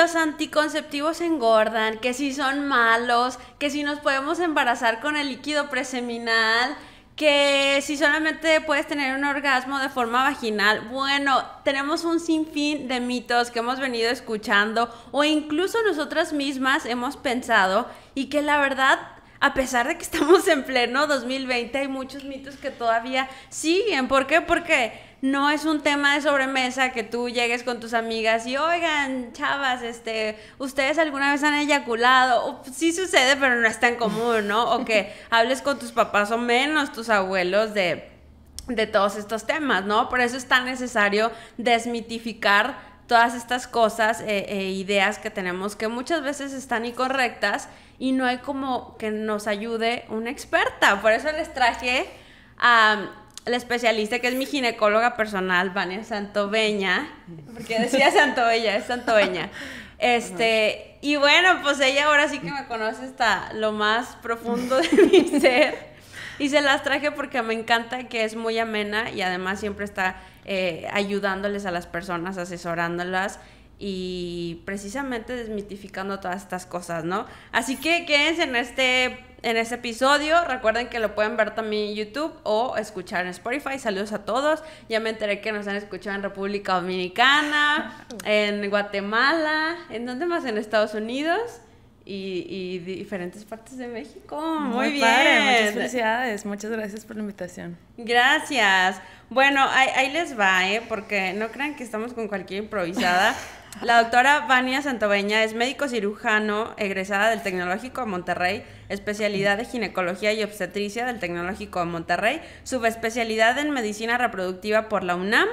los anticonceptivos engordan, que si son malos, que si nos podemos embarazar con el líquido preseminal, que si solamente puedes tener un orgasmo de forma vaginal. Bueno, tenemos un sinfín de mitos que hemos venido escuchando o incluso nosotras mismas hemos pensado y que la verdad... A pesar de que estamos en pleno 2020, hay muchos mitos que todavía siguen. ¿Por qué? Porque no es un tema de sobremesa que tú llegues con tus amigas y, oigan, chavas, este, ¿ustedes alguna vez han eyaculado? O, pues, sí sucede, pero no es tan común, ¿no? O que hables con tus papás o menos tus abuelos de, todos estos temas, ¿no? Por eso es tan necesario desmitificar todas estas cosas eh, e ideas que tenemos que muchas veces están incorrectas y no hay como que nos ayude una experta. Por eso les traje a la especialista que es mi ginecóloga personal, Vania Santoveña, porque decía Santoveña, es Santoveña. Este, y bueno, pues ella ahora sí que me conoce hasta lo más profundo de mi ser. Y se las traje porque me encanta que es muy amena y además siempre está eh, ayudándoles a las personas, asesorándolas y precisamente desmitificando todas estas cosas, ¿no? Así que quédense en este en ese episodio. Recuerden que lo pueden ver también en YouTube o escuchar en Spotify. Saludos a todos. Ya me enteré que nos han escuchado en República Dominicana, en Guatemala, en dónde más, en Estados Unidos. Y, diferentes partes de México. Muy, bien. muchas felicidades. Muchas gracias por la invitación. Gracias. Bueno, ahí, les va, ¿eh? Porque no crean que estamos con cualquier improvisada. La doctora Vania Santoveña es médico cirujano egresada del Tecnológico de Monterrey, especialidad de ginecología y obstetricia del Tecnológico de Monterrey, subespecialidad en medicina reproductiva por la UNAM,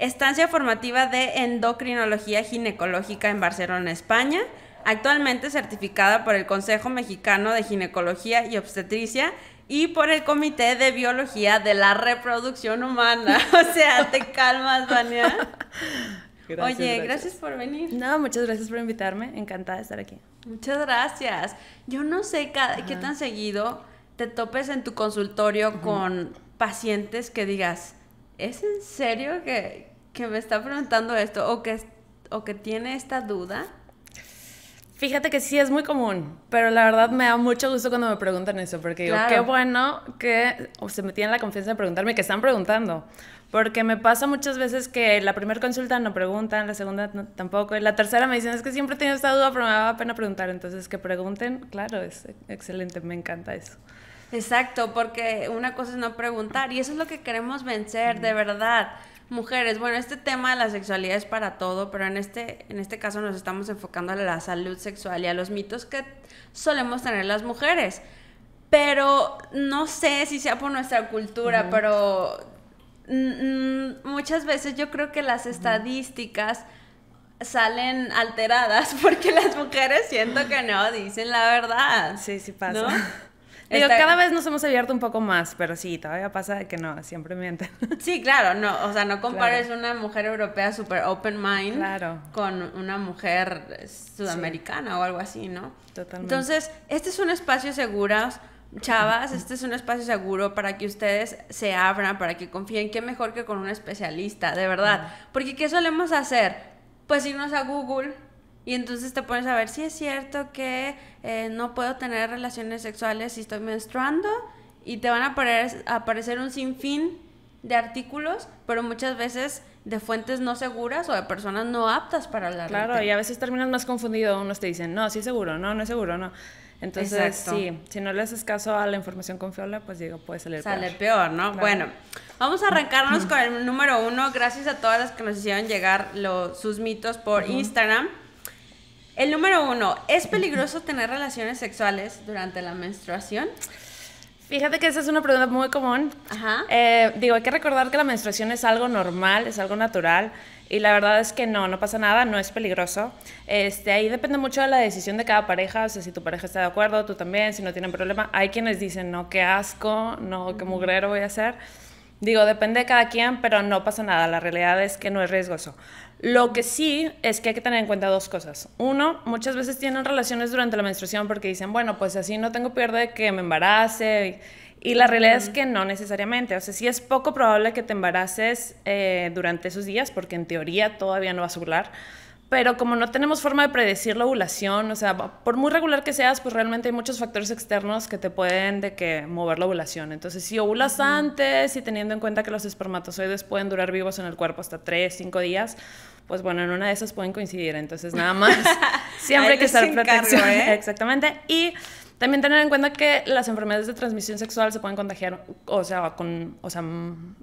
estancia formativa de endocrinología ginecológica en Barcelona, España, actualmente certificada por el Consejo Mexicano de Ginecología y Obstetricia y por el Comité de Biología de la Reproducción Humana. O sea, te calmas, Vania. Oye, gracias. por venir. No, muchas gracias por invitarme. Encantada de estar aquí. Muchas gracias. Yo no sé cada, qué tan seguido te topes en tu consultorio con pacientes que digas, ¿es en serio que, me está preguntando esto o que, o que tiene esta duda? Fíjate que sí es muy común, pero la verdad me da mucho gusto cuando me preguntan eso, porque digo, qué bueno que se me tienen la confianza de preguntarme, que están preguntando. Porque me pasa muchas veces que la primera consulta no preguntan, la segunda tampoco, y la tercera me dicen, es que siempre he tenido esta duda, pero me daba pena preguntar. Entonces, que pregunten, claro, es excelente, me encanta eso. Exacto, porque una cosa es no preguntar, y eso es lo que queremos vencer, de verdad. Mujeres, bueno, este tema de la sexualidad es para todo, pero en este, en este caso nos estamos enfocando a la salud sexual y a los mitos que solemos tener las mujeres. Pero no sé si sea por nuestra cultura, pero Mm, muchas veces yo creo que las estadísticas salen alteradas porque las mujeres siento que no dicen la verdad. Sí, sí pasa. Digo, cada vez nos hemos abierto un poco más, pero sí, todavía pasa de que no, siempre mienten. Sí, claro, no, o sea, no compares una mujer europea súper open mind con una mujer sudamericana o algo así, ¿no? Totalmente. Entonces, este es un espacio seguro Chavas, este es un espacio seguro para que ustedes se abran, para que confíen. Qué mejor que con un especialista, de verdad. Porque ¿qué solemos hacer? Pues irnos a Google y entonces te pones a ver si es cierto que eh, no puedo tener relaciones sexuales si estoy menstruando. Y te van a, aparecer, aparecer un sinfín de artículos, pero muchas veces de fuentes no seguras o de personas no aptas para hablar. Claro, y a veces terminas más confundido. Unos te dicen, no, sí es seguro, no, no es seguro, no. Entonces, sí, si no le haces caso a la información confiable, pues digo, puede salir peor. Sale peor, ¿no? Bueno, vamos a arrancarnos con el número uno. Gracias a todas las que nos hicieron llegar los sus mitos por Instagram. El número uno, ¿es peligroso tener relaciones sexuales durante la menstruación? Fíjate que esa es una pregunta muy común. Ajá. Eh, digo, hay que recordar que la menstruación es algo normal, es algo natural. Y la verdad es que no, no pasa nada, no es peligroso. Este, ahí depende mucho de la decisión de cada pareja, o sea, si tu pareja está de acuerdo, tú también, si no tienen problema. Hay quienes dicen, no, qué asco, no, qué mugrero voy a hacer. Digo, depende de cada quien, pero no pasa nada, la realidad es que no es riesgoso. Lo que sí es que hay que tener en cuenta dos cosas. Uno, muchas veces tienen relaciones durante la menstruación porque dicen, bueno, pues así no tengo pierde que me embarace. Y la realidad es que no necesariamente. O sea, sí es poco probable que te embaraces eh, durante esos días, porque en teoría todavía no vas a ovular. Pero como no tenemos forma de predecir la ovulación, o sea, por muy regular que seas, pues realmente hay muchos factores externos que te pueden de que mover la ovulación. Entonces, si ovulas antes y teniendo en cuenta que los espermatozoides pueden durar vivos en el cuerpo hasta 3, 5 días, pues bueno, en una de esas pueden coincidir. Entonces, nada más, siempre hay que estar protegido, ¿eh? Exactamente. Y también tener en cuenta que las enfermedades de transmisión sexual se pueden contagiar, o sea, con, o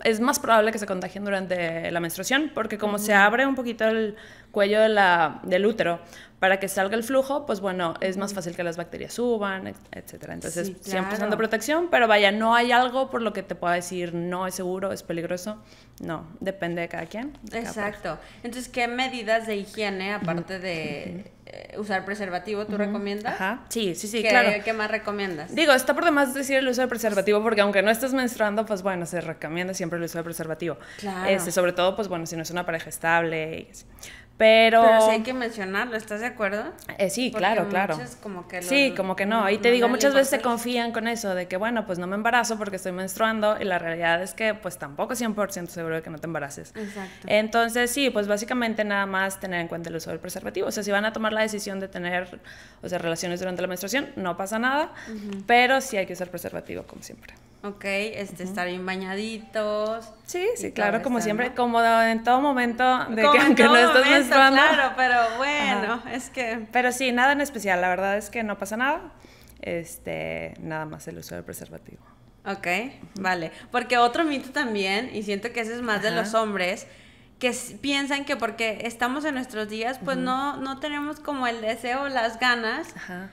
es más probable que se contagien durante la menstruación, porque como se abre un poquito el cuello de la, del útero para que salga el flujo, pues bueno, es más fácil que las bacterias suban, etcétera. Entonces, siempre usando protección, pero vaya, no hay algo por lo que te pueda decir no es seguro, es peligroso. No, depende de cada quien. Exacto. Entonces, ¿qué medidas de higiene, aparte de eh, usar preservativo, tú recomiendas? Sí, sí, sí, claro. ¿Qué más recomiendas? Digo, está por demás decir el uso de preservativo, porque aunque no estés menstruando, pues bueno, se recomienda siempre el uso de preservativo. Este, sobre todo, pues bueno, si no es una pareja estable y pero... Pero sí hay que mencionarlo, ¿estás de acuerdo? Eh, sí, claro, claro, claro. Como que sí, como que no. Y te digo, muchas veces se confían con eso, de que, bueno, pues no me embarazo porque estoy menstruando y la realidad es que pues tampoco 100% seguro de que no te embaraces. Exacto. Entonces, sí, pues básicamente nada más tener en cuenta el uso del preservativo. O sea, si van a tomar la decisión de tener, o sea, relaciones durante la menstruación, no pasa nada, pero sí hay que usar preservativo como siempre. Ok, este, estar bien bañaditos. Sí, sí, claro, como siempre, como en todo momento, de que aunque no estés Claro, pero bueno, es que. Pero sí, nada en especial. La verdad es que no pasa nada. Este, nada más el uso del preservativo. Ok, vale. Porque otro mito también, y siento que ese es más de los hombres, que piensan que porque estamos en nuestros días, pues no, no tenemos como el deseo, las ganas Ajá.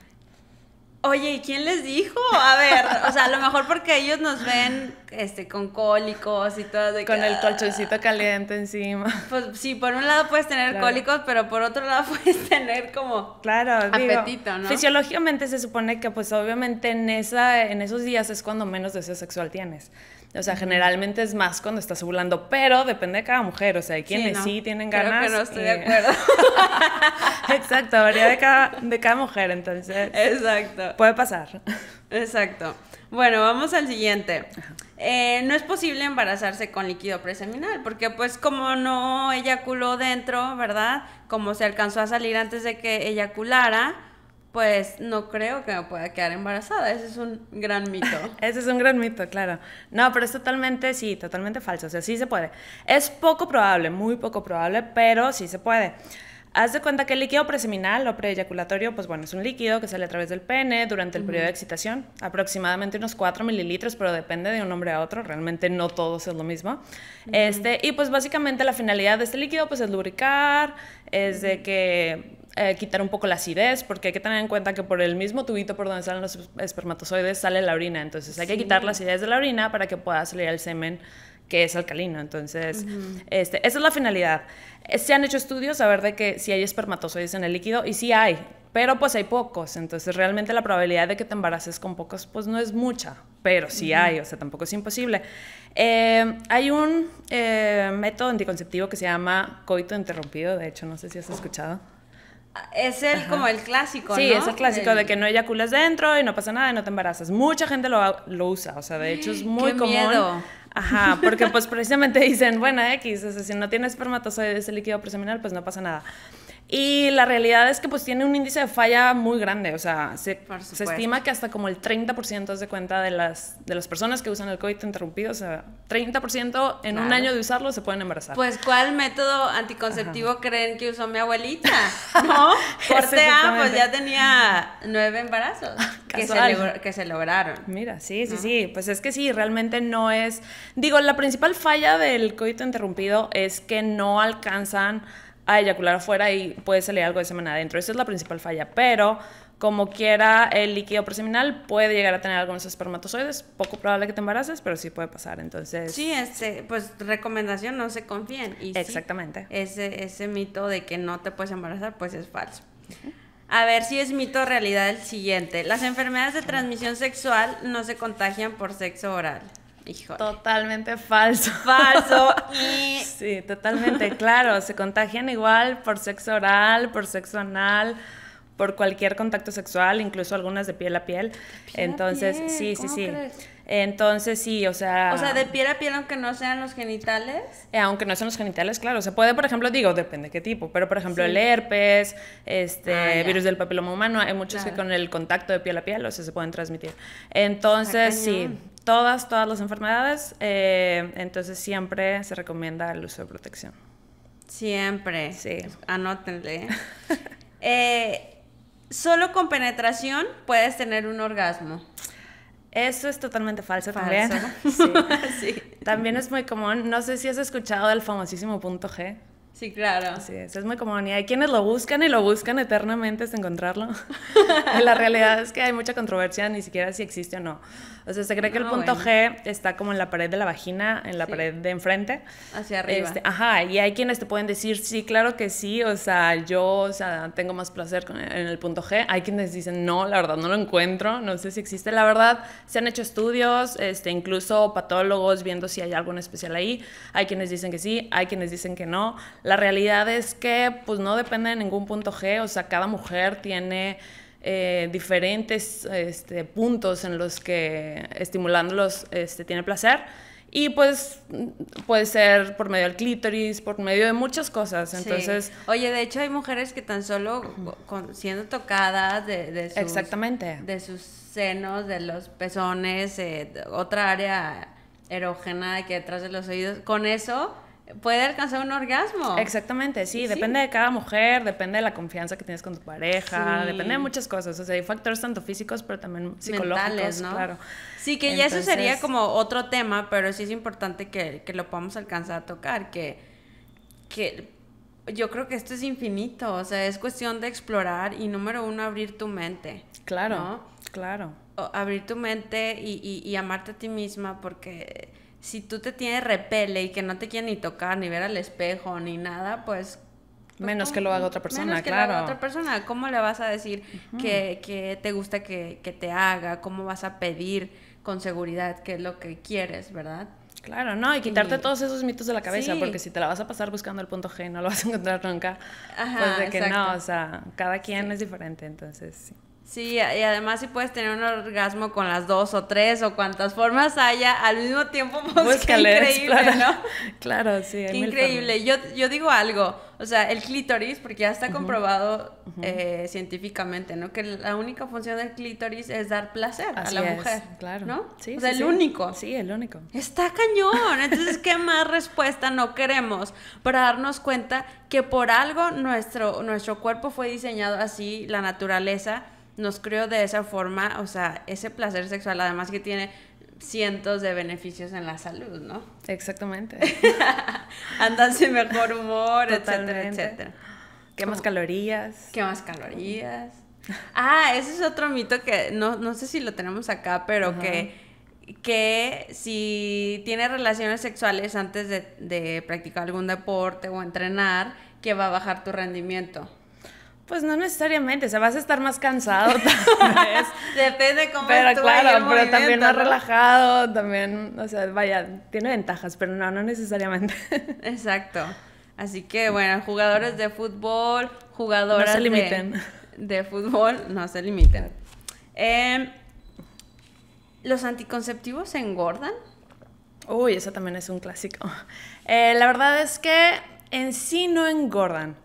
Oye, ¿y quién les dijo? A ver, o sea, a lo mejor porque ellos nos ven este, con cólicos y todo. De con el ah". colchoncito caliente encima. Pues sí, por un lado puedes tener cólicos, pero por otro lado puedes tener como claro, apetito, ¿no? Fisiológicamente se supone que pues obviamente en, esa, en esos días es cuando menos deseo sexual tienes. O sea, generalmente es más cuando estás burlando, pero depende de cada mujer. O sea, hay quienes sí, tienen ganas. Creo que no estoy de acuerdo. Exacto, varía de cada, de cada mujer, entonces. Exacto. Puede pasar. Exacto. Bueno, vamos al siguiente. Eh, no es posible embarazarse con líquido preseminal, porque pues como no eyaculó dentro, ¿verdad? Como se alcanzó a salir antes de que eyaculara, pues no creo que me pueda quedar embarazada. Ese es un gran mito. Ese es un gran mito, claro. No, pero es totalmente, sí, totalmente falso. O sea, sí se puede. Es poco probable, muy poco probable, pero sí se puede. Haz de cuenta que el líquido preseminal o preeyaculatorio, pues bueno, es un líquido que sale a través del pene durante el periodo de excitación, aproximadamente unos 4 mililitros, pero depende de un hombre a otro, realmente no todos es lo mismo. este, y pues básicamente la finalidad de este líquido pues es lubricar, es de que eh, quitar un poco la acidez, porque hay que tener en cuenta que por el mismo tubito por donde salen los espermatozoides sale la orina, entonces hay que quitar la acidez de la orina para que pueda salir el semen que es alcalino. Entonces, este, esa es la finalidad. Eh, se han hecho estudios a ver de que si hay espermatozoides en el líquido y si hay, pero pues hay pocos, entonces realmente la probabilidad de que te embaraces con pocos pues no es mucha, pero si hay, o sea, tampoco es imposible. Eh, hay un método anticonceptivo que se llama coito interrumpido, de hecho, no sé si has escuchado. Es el, como el clásico, sí, es el clásico de que no eyaculas dentro y no pasa nada y no te embarazas. Mucha gente lo, usa, o sea, de hecho es muy ¡Qué común. Ajá, porque pues precisamente dicen, bueno, X, si no tienes espermatozoides, ese líquido preseminal, pues no pasa nada. Y la realidad es que pues tiene un índice de falla muy grande, o sea, se, estima que hasta como el 30% de cuenta de las, de las personas que usan el coito interrumpido, o sea, 30% en un año de usarlo se pueden embarazar. Pues, ¿cuál método anticonceptivo creen que usó mi abuelita? ¿No? Corte A, pues ya tenía nueve embarazos ah, que se, lograron. Mira, sí, sí, sí, pues es que sí, realmente no es... Digo, la principal falla del coito interrumpido es que no alcanzan a eyacular afuera y puede salir algo de semen adentro. Esa es la principal falla, pero como quiera el líquido preseminal puede llegar a tener algunos espermatozoides, poco probable que te embaraces, pero sí puede pasar, entonces... Sí, este, pues recomendación, no se confíen. Y Exactamente. ese, ese mito de que no te puedes embarazar, pues es falso. A ver si es mito o realidad el siguiente. Las enfermedades de transmisión sexual no se contagian por sexo oral. Totalmente falso. Falso. sí, totalmente, claro. Se contagian igual por sexo oral, por sexo anal, por cualquier contacto sexual, incluso algunas de piel a piel. Entonces, sí, sí, sí. Entonces sí, o sea... O sea, de piel a piel aunque no sean los genitales. Eh, aunque no sean los genitales, claro. se puede, por ejemplo, digo, depende qué tipo, pero por ejemplo el herpes, este, ah, virus del papiloma humano, hay muchos que con el contacto de piel a piel, o sea, se pueden transmitir. Entonces sí, todas, todas las enfermedades, eh, entonces siempre se recomienda el uso de protección. Siempre. Sí. Anótenle. Eh, solo con penetración puedes tener un orgasmo. Eso es totalmente falso, también. También es muy común. No sé si has escuchado del famosísimo punto G. Sí, claro. Sí, eso es muy común. Y hay quienes lo buscan y lo buscan eternamente hasta encontrarlo. la realidad es que hay mucha controversia, ni siquiera si existe o no. O sea, se cree que el ah, punto G está como en la pared de la vagina, en la pared de enfrente. Hacia arriba. Este, ajá, y hay quienes te pueden decir, sí, claro que sí, o sea, yo tengo más placer en el punto G. Hay quienes dicen, no, la verdad no lo encuentro, no sé si existe. La verdad, se han hecho estudios, este, incluso patólogos viendo si hay algo especial ahí. Hay quienes dicen que sí, hay quienes dicen que no. La realidad es que pues no depende de ningún punto G, o sea, cada mujer tiene... Eh, diferentes este, puntos en los que estimulándolos este, tiene placer. Y pues puede ser por medio del clítoris, por medio de muchas cosas. Entonces. Oye, de hecho hay mujeres que tan solo siendo tocadas de, sus, Exactamente. De sus senos, de los pezones, eh, otra área erógena que detrás de los oídos, con eso puede alcanzar un orgasmo. Exactamente, sí, depende de cada mujer, depende de la confianza que tienes con tu pareja, depende de muchas cosas, o sea, hay factores tanto físicos, pero también psicológicos, ¿no? Sí, que ya eso sería como otro tema, pero sí es importante que, lo podamos alcanzar a tocar, que, que yo creo que esto es infinito, o sea, es cuestión de explorar y número uno, abrir tu mente. Claro, claro. abrir tu mente y, y amarte a ti misma porque si tú te tienes repele y que no te quiere ni tocar, ni ver al espejo, ni nada, pues... pues menos que lo haga otra persona, menos que claro. Lo haga otra persona. ¿Cómo le vas a decir que, te gusta que, te haga? ¿Cómo vas a pedir con seguridad qué es lo que quieres, verdad? Claro, no, y quitarte todos esos mitos de la cabeza, porque si te la vas a pasar buscando el punto G, no lo vas a encontrar nunca. pues de que no, o sea, cada quien es diferente, entonces sí. Sí, y además si puedes tener un orgasmo con las dos o tres o cuantas formas haya al mismo tiempo, es pues, increíble, ¿no? Claro, sí. Qué increíble. Yo, yo digo algo, o sea, el clítoris, porque ya está comprobado eh, científicamente, ¿no? Que la única función del clítoris es dar placer a la mujer, claro. ¿no? Sí, o sea, el único. Sí, el único. Está cañón. Entonces, ¿qué más respuesta no queremos para darnos cuenta que por algo nuestro, nuestro cuerpo fue diseñado así, la naturaleza? nos creo de esa forma, o sea, ese placer sexual, además que tiene cientos de beneficios en la salud, ¿no? Exactamente. Andas sin mejor humor, etcétera, etcétera. Quemas más calorías. más calorías. Ah, ese es otro mito que no, no sé si lo tenemos acá, pero que que si tienes relaciones sexuales antes de, de practicar algún deporte o entrenar, que va a bajar tu rendimiento. Pues no necesariamente, o sea, vas a estar más cansado tal vez. Depende cómo Pero claro, pero también más relajado, también, o sea, vaya, tiene ventajas, pero no, no necesariamente. Exacto. Así que bueno, jugadores de fútbol, jugadoras no se limiten. De, fútbol, no se limiten. Em, ¿Los anticonceptivos engordan? Uy, eso también es un clásico. Eh, la verdad es que en sí no engordan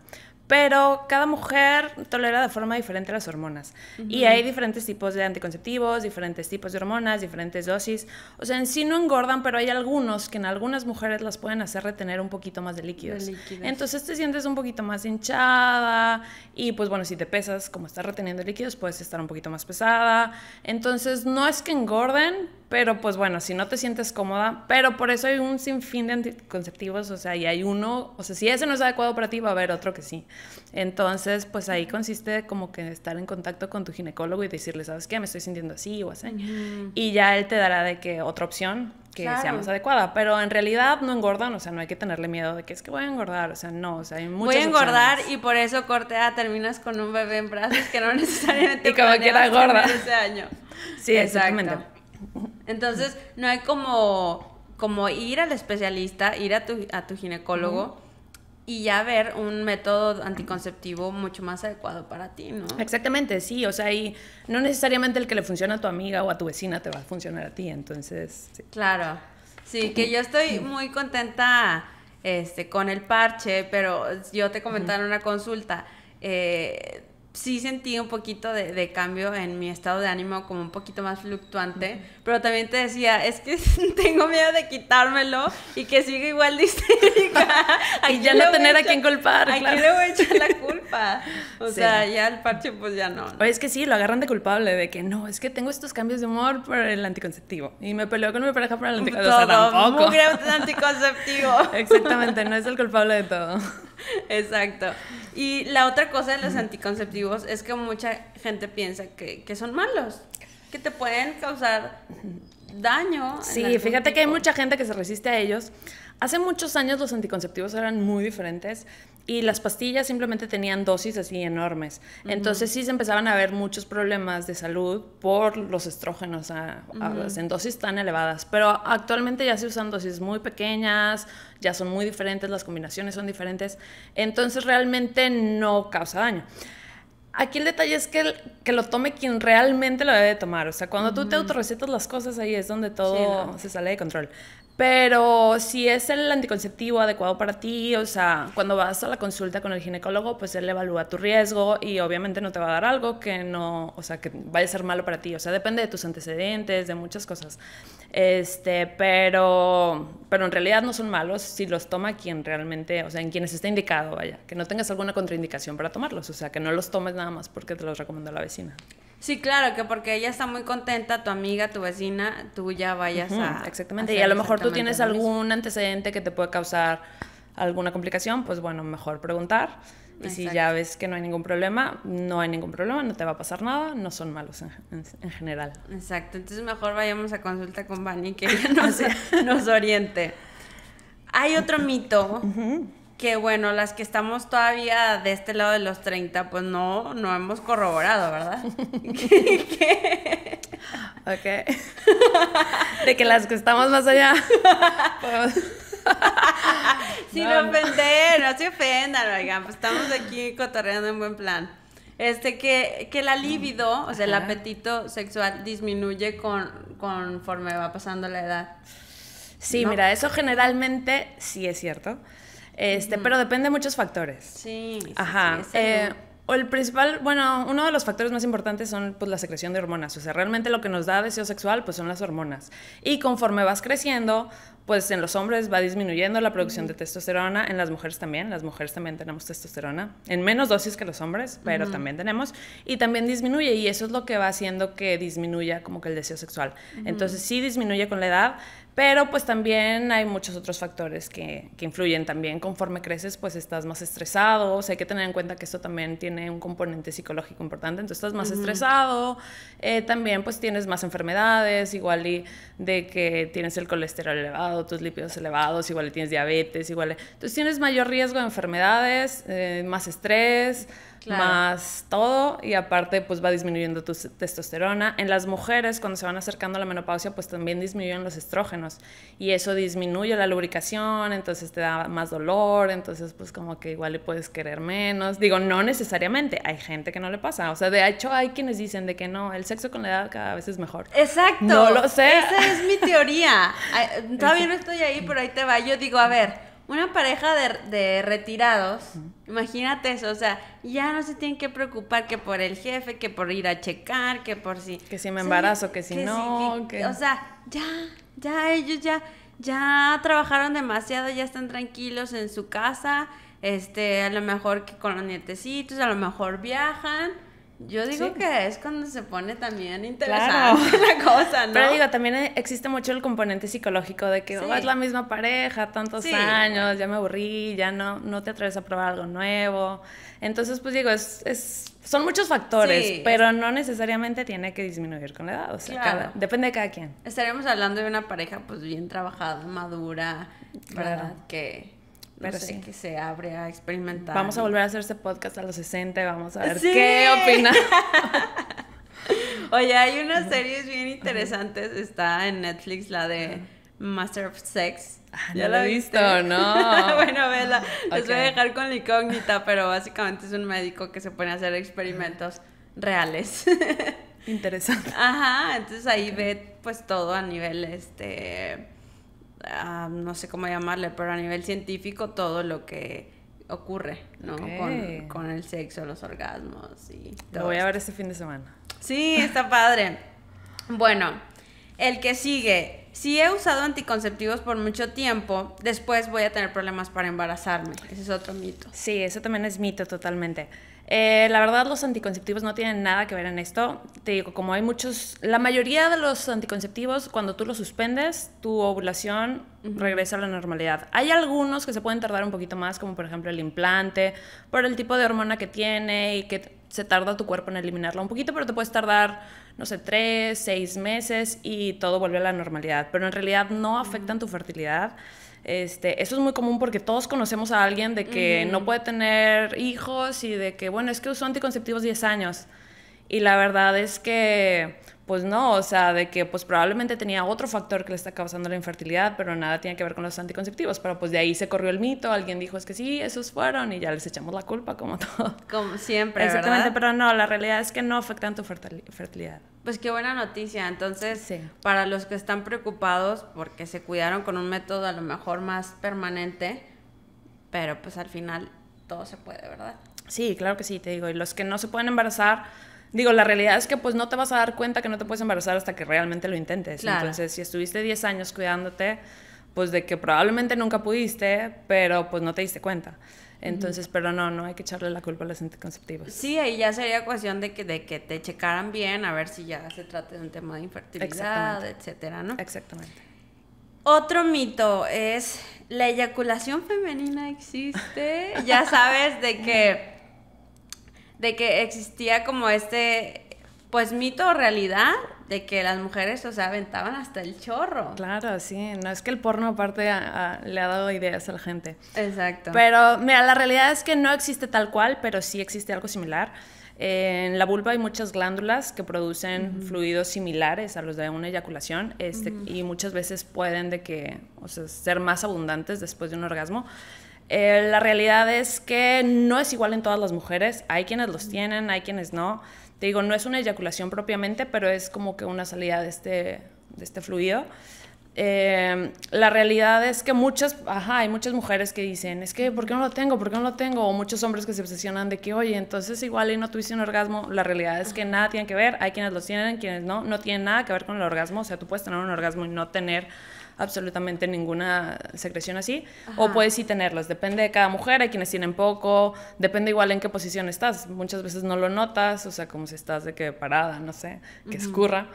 pero cada mujer tolera de forma diferente las hormonas. Y hay diferentes tipos de anticonceptivos, diferentes tipos de hormonas, diferentes dosis. O sea, en sí no engordan, pero hay algunos que en algunas mujeres las pueden hacer retener un poquito más de De líquidos. Entonces te sientes un poquito más hinchada y pues bueno, si te pesas, como estás reteniendo líquidos, puedes estar un poquito más pesada. Entonces no es que engorden, pero pues bueno, si no te sientes cómoda, pero por eso hay un sinfín de anticonceptivos, o sea, y hay uno, o sea, si ese no es adecuado para ti, va a haber otro que sí. Entonces, pues ahí consiste como que estar en contacto con tu ginecólogo y decirle, ¿sabes qué? Me estoy sintiendo así o así. Y ya él te dará de que otra opción que sea más adecuada. Pero en realidad no engordan, o sea, no hay que tenerle miedo de que es que voy a engordar, o sea, no, o sea, hay muchas Voy a engordar y por eso cortea terminas con un bebé en brazos que no necesariamente... y como quiera gorda. Ese año. Sí, exactamente. Entonces, no hay como, como ir al especialista, ir a tu, ginecólogo y ya ver un método anticonceptivo mucho más adecuado para ti, ¿no? Exactamente, sí, o sea, y no necesariamente el que le funciona a tu amiga o a tu vecina te va a funcionar a ti, entonces... Claro, sí, que yo estoy muy contenta este, con el parche, pero yo te comentaba en una consulta, eh, sí sentí un poquito de, de, cambio en mi estado de ánimo, como un poquito más fluctuante, pero también te decía, es que tengo miedo de quitármelo y que siga igual de histérica. y ya no tener a, quién culpar. Aquí le voy a echar la culpa. O sea, ya el parche pues ya no. Oye, es que sí, lo agarran de culpable, de que no, es que tengo estos cambios de humor por el anticonceptivo. Y me peleo con mi pareja por el anticonceptivo. o sea, tampoco. anticonceptivo. Exactamente, no es el culpable de todo. Exacto. Y la otra cosa de los anticonceptivos es que mucha gente piensa que, son malos, que te pueden causar daño. Sí, fíjate que hay mucha gente que se resiste a ellos. Hace muchos años los anticonceptivos eran muy diferentes y las pastillas simplemente tenían dosis así enormes. Entonces sí se empezaban a ver muchos problemas de salud por los estrógenos ah, ah, en dosis tan elevadas. Pero actualmente ya se usan dosis muy pequeñas, ya son muy diferentes, las combinaciones son diferentes. Entonces realmente no causa daño. Aquí el detalle es que, que lo tome quien realmente lo debe tomar. O sea, cuando tú te autorrecetas las cosas, ahí es donde todo se sale de control. Pero si es el anticonceptivo adecuado para ti, o sea, cuando vas a la consulta con el ginecólogo, pues él evalúa tu riesgo y obviamente no te va a dar algo que no, o sea, que vaya a ser malo para ti. O sea, depende de tus antecedentes, de muchas cosas. Este, pero, en realidad no son malos si los toma quien realmente, o sea, en quienes está indicado, vaya, que no tengas alguna contraindicación para tomarlos, o sea, que no los tomes nada más porque te los recomendó la vecina. Sí, claro, que porque ella está muy contenta, tu amiga, tu vecina, tú ya vayas a... Exactamente, y a lo mejor tú tienes algún antecedente que te puede causar alguna complicación, pues bueno, mejor preguntar. Y si ya ves que no hay ningún problema, no hay ningún problema, no te va a pasar nada, no son malos en, general. Exacto, entonces mejor vayamos a consulta con Bani que ella nos, oriente. Hay otro mito que bueno, las que estamos todavía de este lado de los 30, pues no, no hemos corroborado, ¿verdad? okay De que las que estamos más allá. Pues... Sin ofender, no. se ofendan, oigan, pues estamos aquí cotorreando en buen plan. Este, que, que la libido, o sea, el apetito sexual disminuye conforme va pasando la edad. Sí, mira, eso generalmente sí es cierto. Este, pero depende de muchos factores. Sí. sí Ajá. Eh, o el principal, bueno, uno de los factores más importantes son pues la secreción de hormonas. O sea, realmente lo que nos da deseo sexual pues son las hormonas. Y conforme vas creciendo, pues en los hombres va disminuyendo la producción de testosterona, en las mujeres también, las mujeres también tenemos testosterona, en menos dosis que los hombres, pero también tenemos, y también disminuye, y eso es lo que va haciendo que disminuya como que el deseo sexual. Entonces sí disminuye con la edad, pero pues también hay muchos otros factores que, influyen también. Conforme creces, pues estás más estresado. O sea, hay que tener en cuenta que esto también tiene un componente psicológico importante. Entonces estás más estresado. Eh, también pues tienes más enfermedades, igual de que tienes el colesterol elevado, tus lípidos elevados, igual tienes diabetes, igual. Entonces tienes mayor riesgo de enfermedades, eh, más estrés más todo y aparte pues va disminuyendo tu testosterona. En las mujeres cuando se van acercando a la menopausia pues también disminuyen los estrógenos y eso disminuye la lubricación, entonces te da más dolor, entonces pues como que igual le puedes querer menos. Digo, no necesariamente, hay gente que no le pasa, o sea, de hecho hay quienes dicen de que no, el sexo con la edad cada vez es mejor. Exacto. No lo sé. Esa es mi teoría. Todavía no estoy ahí, pero ahí te va. Yo digo, a ver, una pareja de, de retirados, imagínate eso, o sea, ya no se tienen que preocupar que por el jefe, que por ir a checar, que por si... Que si me embarazo, que si no, O sea, ya, ya ellos ya, ya trabajaron demasiado, ya están tranquilos en su casa, este, a lo mejor que con los nietecitos, a lo mejor viajan yo digo que es cuando se pone también interesante la cosa, ¿no? Pero digo, también eh, existe mucho el componente psicológico de que oh, es la misma pareja, tantos años, ya me aburrí, ya no, no te atreves a probar algo nuevo. Entonces, pues digo, es, son muchos factores, pero no necesariamente tiene que disminuir con la edad. O sea, depende de cada quien. Estaríamos hablando de una pareja pues bien trabajada, madura, ¿verdad? Que pero que se abre a experimentar. Vamos a volver a hacer este podcast a los 60 vamos a ver qué opina. Oye, hay unas series bien interesantes. Está en Netflix la de Master of Sex. Ah, ya la he visto, no. bueno, vela. Les voy a dejar con la incógnita, pero básicamente es un médico que se pone a hacer experimentos reales. Interesante. Ajá, entonces ahí ve pues todo a nivel este Ah, no sé cómo llamarle, pero a nivel científico todo lo que ocurre, ¿no? Con, el sexo, los orgasmos y Lo voy a ver este fin de semana. Sí, está padre. Bueno, el que sigue, si he usado anticonceptivos por mucho tiempo, después voy a tener problemas para embarazarme. Ese es otro mito. Sí, eso también es mito totalmente. Eh, la verdad, los anticonceptivos no tienen nada que ver en esto. Te digo, como hay muchos, la mayoría de los anticonceptivos, cuando tú los suspendes, tu ovulación regresa a la normalidad. Hay algunos que se pueden tardar un poquito más, como por ejemplo el implante, por el tipo de hormona que tiene y que se tarda tu cuerpo en eliminarla un poquito, pero te puedes tardar no sé, tres, seis meses y todo vuelve a la normalidad. Pero en realidad no afectan tu fertilidad. Este, eso es muy común porque todos conocemos a alguien de que no puede tener hijos y de que, bueno, es que usó anticonceptivos 10 años. Y la verdad es que pues no, o sea, de que pues probablemente tenía otro factor que le está causando la infertilidad, pero nada tiene que ver con los anticonceptivos, pero pues de ahí se corrió el mito, alguien dijo es que sí, esos fueron y ya les echamos la culpa como todo. Como siempre. Exactamente, pero no, la realidad es que no afectan tu fertilidad. Pues qué buena noticia, entonces para los que están preocupados porque se cuidaron con un método a lo mejor más permanente, pero pues al final todo se puede, ¿verdad? Sí, claro que sí, te digo, y los que no se pueden embarazar, Digo, la realidad es que pues no te vas a dar cuenta que no te puedes embarazar hasta que realmente lo intentes. Entonces, si estuviste 10 años cuidándote, pues de que probablemente nunca pudiste, pero pues no te diste cuenta. Entonces, pero no, no hay que echarle la culpa a las anticonceptivas. Sí, ahí ya sería cuestión de que, de que te checaran bien, a ver si ya se trata de un tema de infertilidad, etcétera, ¿no? Exactamente. Otro mito es, ¿la eyaculación femenina existe? ya sabes de que de que existía como este, pues mito o realidad de que las mujeres, o sea, aventaban hasta el chorro. Claro, sí, no es que el porno aparte le ha dado ideas a la gente. Exacto. Pero mira, la realidad es que no existe tal cual, pero sí existe algo similar. Eh, en la vulva hay muchas glándulas que producen fluidos similares a los de una eyaculación este, y muchas veces pueden de que, o sea, ser más abundantes después de un orgasmo. Eh, la realidad es que no es igual en todas las mujeres. Hay quienes los tienen, hay quienes no. Te digo, no es una eyaculación propiamente, pero es como que una salida de este, de este fluido. Eh, la realidad es que muchas, hay muchas mujeres que dicen, es que, ¿por qué no lo tengo? ¿Por qué no lo tengo? O muchos hombres que se obsesionan de que, oye, entonces igual y no tuviste un orgasmo. La realidad es que nada tiene que ver. Hay quienes los tienen, quienes no. No tiene nada que ver con el orgasmo. O sea, tú puedes tener un orgasmo y no tener absolutamente ninguna secreción así. O puedes sí tenerlas, depende de cada mujer, hay quienes tienen poco, depende igual en qué posición estás. Muchas veces no lo notas, o sea, como si estás de que parada, no sé, que escurra.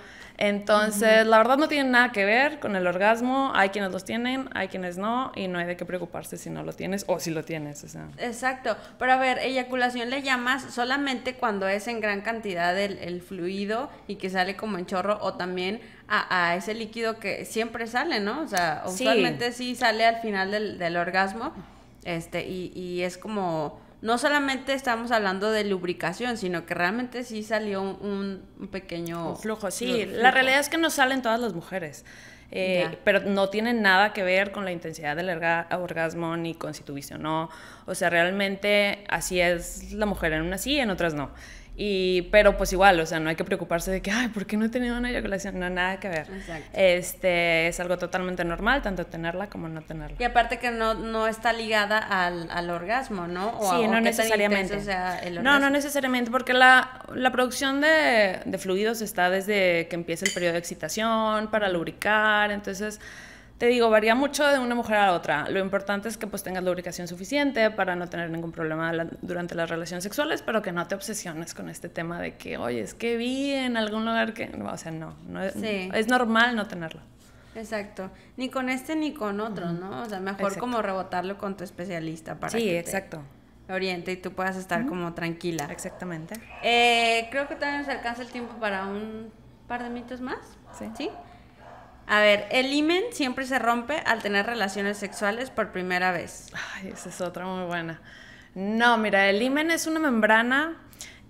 Entonces, la verdad no tiene nada que ver con el orgasmo. Hay quienes los tienen, hay quienes no, y no hay de qué preocuparse si no lo tienes o si lo tienes. Exacto. Pero a ver, eyaculación le llamas solamente cuando es en gran cantidad el, fluido y que sale como en chorro, o también a, ese líquido que siempre sale, ¿no? O sea, usualmente sí, sí sale al final del, del orgasmo. Este, y, y es como no solamente estamos hablando de lubricación, sino que realmente sí salió un, pequeño... flujo, sí. La realidad es que no salen todas las mujeres. Eh, pero no tiene nada que ver con la intensidad del orgasmo ni con si tuviste o no. O sea, realmente así es la mujer en unas sí, en otras no. Y, pero pues igual, o sea, no hay que preocuparse de que, ay, ¿por qué no he tenido una eyaculación? No, nada que ver. Este, es algo totalmente normal, tanto tenerla como no tenerla. Y aparte que no, no está ligada al, orgasmo, ¿no? O sí, no necesariamente. Sea No, no necesariamente, porque la, producción de, de fluidos está desde que empieza el periodo de excitación, para lubricar, entonces te digo, varía mucho de una mujer a la otra. Lo importante es que pues tengas lubricación suficiente para no tener ningún problema durante las relaciones sexuales, pero que no te obsesiones con este tema de que, oye, es que vi en algún lugar que... o sea, no, no es normal no tenerlo. Exacto. Ni con este ni con otro, ¿no? O sea, mejor como rebotarlo con tu especialista para que exacto. Te oriente y tú puedas estar como tranquila. Exactamente. Eh, creo que también nos alcanza el tiempo para un par de minutos más. ¿Sí? A ver, el imen siempre se rompe al tener relaciones sexuales por primera vez. Ay, esa es otra muy buena. No, mira, el imen es una membrana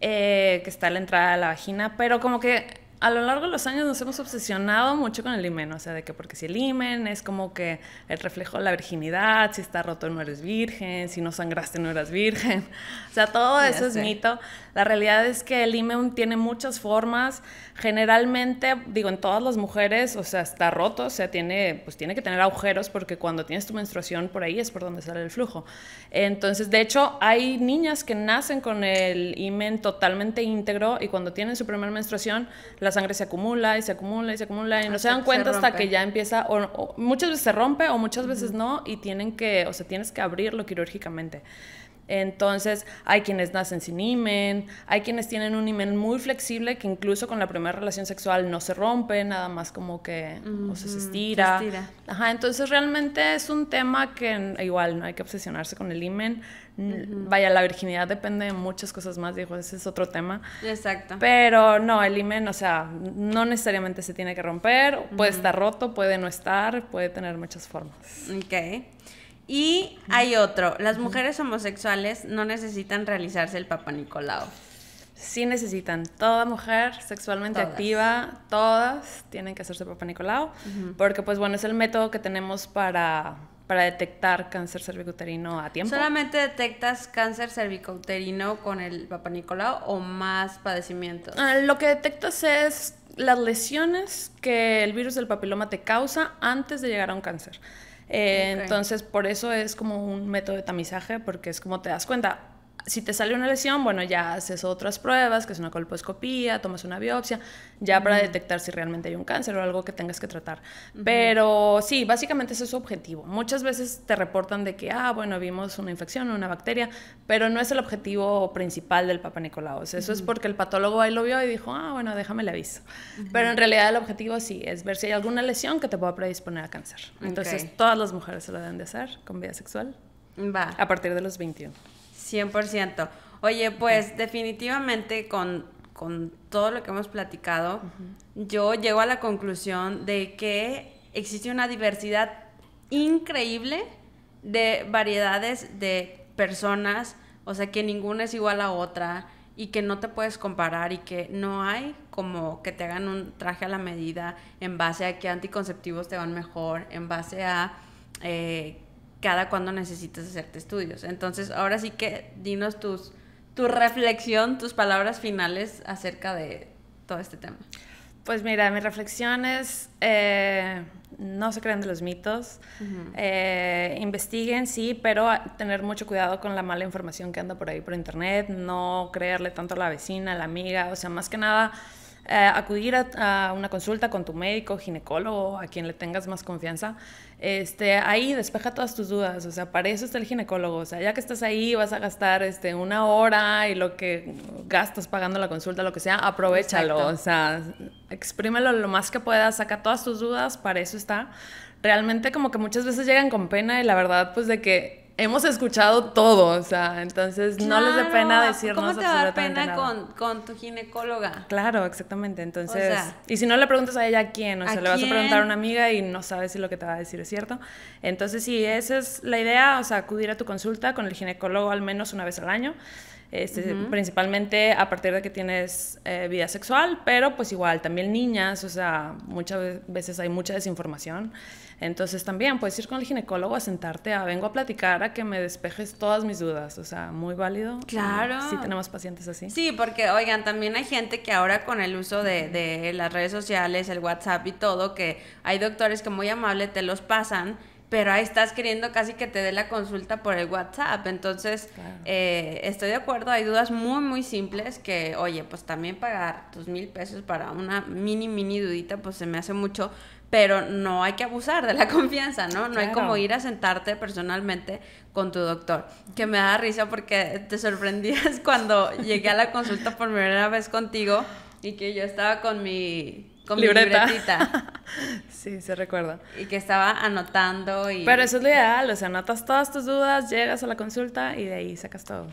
eh, que está a la entrada de la vagina, pero como que a lo largo de los años nos hemos obsesionado mucho con el imen o sea, de que porque si el imen es como que el reflejo de la virginidad, si está roto no eres virgen, si no sangraste no eras virgen, o sea, todo eso es mito. La realidad es que el imen tiene muchas formas, generalmente, digo, en todas las mujeres, o sea, está roto, o sea, tiene, pues tiene que tener agujeros porque cuando tienes tu menstruación por ahí es por donde sale el flujo. Entonces, de hecho, hay niñas que nacen con el imen totalmente íntegro y cuando tienen su primera menstruación, las sangre se acumula y se acumula y se acumula y no ah, se dan cuenta hasta que ya empieza, o, muchas veces se rompe o muchas veces no y tienen que, o sea, tienes que abrirlo quirúrgicamente. Entonces, hay quienes nacen sin imen, hay quienes tienen un imen muy flexible que incluso con la primera relación sexual no se rompe, nada más como que se estira. Ajá, entonces realmente es un tema que igual no hay que obsesionarse con el imen. Vaya, la virginidad depende de muchas cosas más, dijo, ese es otro tema. Exacto. Pero no, el imen, o sea, no necesariamente se tiene que romper, puede estar roto, puede no estar, puede tener muchas formas. Ok. Y hay otro, las mujeres homosexuales no necesitan realizarse el Papa Sí necesitan, toda mujer sexualmente activa, todas tienen que hacerse Papa Nicolau, porque pues bueno, es el método que tenemos para, detectar cáncer cervicouterino a tiempo. ¿Solamente detectas cáncer cervicouterino con el Papa o más padecimientos? Ah, lo que detectas es las lesiones que el virus del papiloma te causa antes de llegar a un cáncer. Entonces, por eso es como un método de tamizaje, porque es como te das cuenta, si te sale una lesión, bueno, ya haces otras pruebas, que es una colposcopía, tomas una biopsia, ya para detectar si realmente hay un cáncer o algo que tengas que tratar. Pero sí, básicamente ese es su objetivo. Muchas veces te reportan de que, ah, bueno, vimos una infección, una bacteria, pero no es el objetivo principal del Papa Nicolau. eso es porque el patólogo ahí lo vio y dijo, ah, bueno, déjame el aviso. Pero en realidad el objetivo sí es ver si hay alguna lesión que te pueda predisponer a cáncer. Entonces, todas las mujeres se lo deben de hacer con vida sexual. Va. A partir de los 21. 100%. Oye, pues definitivamente con, todo lo que hemos platicado, yo llego a la conclusión de que existe una diversidad increíble de variedades de personas, o sea, que ninguna es igual a otra y que no te puedes comparar y que no hay como que te hagan un traje a la medida en base a qué anticonceptivos te van mejor, en base a eh, cada cuando necesitas hacerte estudios. Entonces, ahora sí que dinos tus, tu reflexión, tus palabras finales acerca de todo este tema. Pues mira, mi reflexión es, eh, no se crean de los mitos, eh, investiguen, sí, pero tener mucho cuidado con la mala información que anda por ahí por internet, no creerle tanto a la vecina, a la amiga, o sea, más que nada eh, acudir a, una consulta con tu médico, ginecólogo, a quien le tengas más confianza. Este, ahí despeja todas tus dudas, o sea, para eso está el ginecólogo, o sea, ya que estás ahí vas a gastar este, una hora y lo que gastas pagando la consulta, lo que sea, aprovechalo, o sea, exprímelo lo más que puedas, saca todas tus dudas, para eso está. Realmente como que muchas veces llegan con pena y la verdad pues de que hemos escuchado todo, o sea, entonces no les dé pena decirnos ¿cómo te a pena Con, con, tu ginecóloga? Claro, exactamente, entonces, y si no le preguntas a ella quién, o sea, le vas a preguntar a una amiga y no sabes si lo que te va a decir es cierto, entonces sí, esa es la idea, o sea, acudir a tu consulta con el ginecólogo al menos una vez al año. Este, principalmente a partir de que tienes eh, vida sexual, pero pues igual, también niñas, o sea, muchas veces hay mucha desinformación. Entonces también puedes ir con el ginecólogo a sentarte a vengo a platicar, a que me despejes todas mis dudas. O sea, muy válido. Claro. si tenemos pacientes así. Sí, porque oigan, también hay gente que ahora con el uso de, las redes sociales, el WhatsApp y todo, que hay doctores que muy amable te los pasan pero ahí estás queriendo casi que te dé la consulta por el WhatsApp. Entonces, eh, estoy de acuerdo, hay dudas muy, muy simples que, oye, pues también pagar tus mil pesos para una mini, mini dudita, pues se me hace mucho, pero no hay que abusar de la confianza, ¿no? No hay como ir a sentarte personalmente con tu doctor. Que me da risa porque te sorprendías cuando llegué a la consulta por primera vez contigo y que yo estaba con mi con libretita. sí, se recuerda. Y que estaba anotando y... Pero eso es lo ideal, o sea, anotas todas tus dudas, llegas a la consulta y de ahí sacas todo.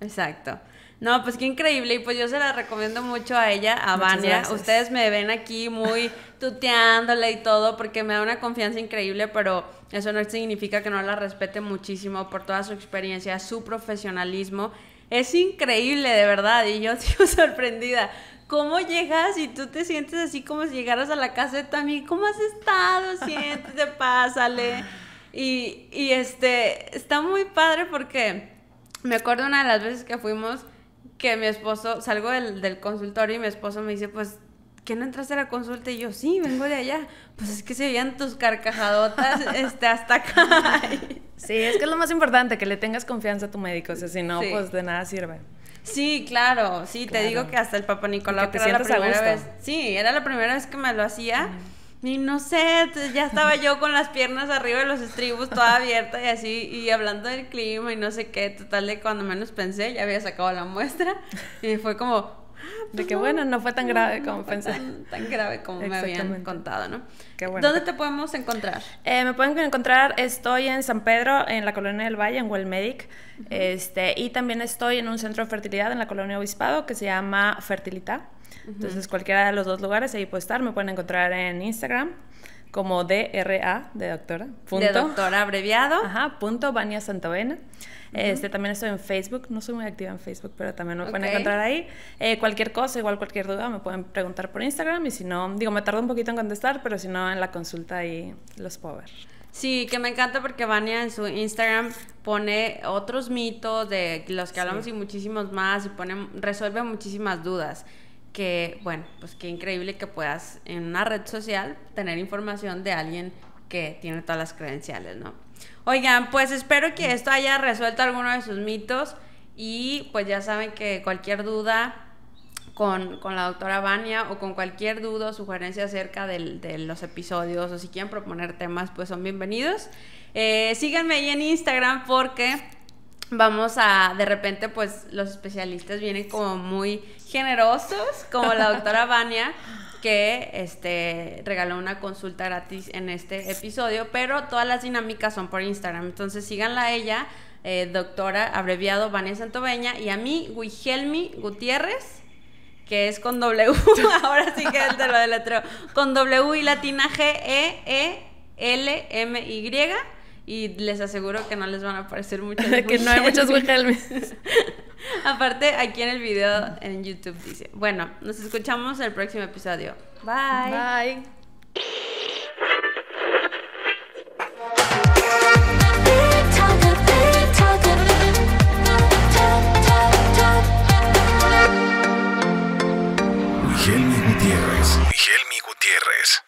Exacto. No, pues qué increíble. Y pues yo se la recomiendo mucho a ella, a Vania. Ustedes me ven aquí muy tuteándole y todo, porque me da una confianza increíble, pero eso no significa que no la respete muchísimo por toda su experiencia, su profesionalismo. Es increíble, de verdad. Y yo sigo sorprendida. ¿Cómo llegas y tú te sientes así como si llegaras a la casa de tu ¿Cómo has estado? Siéntete, pásale. Y, y este, está muy padre porque me acuerdo una de las veces que fuimos que mi esposo, salgo del, consultorio y mi esposo me dice, pues ¿qué no entraste a la consulta? Y yo, sí, vengo de allá. Pues es que se veían tus carcajadotas este, hasta acá. sí, es que es lo más importante, que le tengas confianza a tu médico. O sea, si no, pues de nada sirve. Sí, claro. Sí, te digo que hasta el papá Nicolau, que, era la primera vez. Sí, era la primera vez que me lo hacía. Y no sé, ya estaba yo con las piernas arriba de los estribos, toda abierta y así, y hablando del clima y no sé qué, total de cuando menos pensé, ya había sacado la muestra y fue como... Ah, pues de que bueno, no fue tan grave como pensé. Tan, grave como me habían contado, ¿no? Qué bueno. ¿Dónde te podemos encontrar? Eh, me pueden encontrar, estoy en San Pedro, en la colonia del Valle, en Wellmedic, este, y también estoy en un centro de fertilidad en la colonia Obispado que se llama Fertilidad. Entonces, cualquiera de los dos lugares ahí puede estar. Me pueden encontrar en Instagram como DRA, de doctora. Punto. De doctora abreviado. Ajá, punto Vania Santovena. Este, también estoy en Facebook, no soy muy activa en Facebook, pero también me pueden encontrar ahí. Eh, cualquier cosa, igual cualquier duda, me pueden preguntar por Instagram y si no, digo, me tardo un poquito en contestar, pero si no, en la consulta ahí los puedo ver. Sí, que me encanta porque Vania en su Instagram pone otros mitos de los que hablamos y muchísimos más y pone, resuelve muchísimas dudas que, bueno, pues qué increíble que puedas en una red social tener información de alguien que tiene todas las credenciales, ¿no? Oigan, pues espero que esto haya resuelto alguno de sus mitos y pues ya saben que cualquier duda con, la doctora Bania o con cualquier duda o sugerencia acerca de los episodios o si quieren proponer temas, pues son bienvenidos. Eh, síganme ahí en Instagram porque vamos a, de repente, pues los especialistas vienen como muy generosos, como la doctora Vania, que este, regaló una consulta gratis en este episodio, pero todas las dinámicas son por Instagram, entonces síganla a ella, eh, doctora abreviado Vania Santoveña, y a mí, Wigelmi Gutiérrez que es con W, ahora sí que es de lo del con W y latina G E E L M Y y les aseguro que no les van a aparecer muchas que no hay muchos Wilhelms. Aparte, aquí en el video en YouTube dice, bueno, nos escuchamos el próximo episodio. Bye. Bye. Miguel Gutiérrez.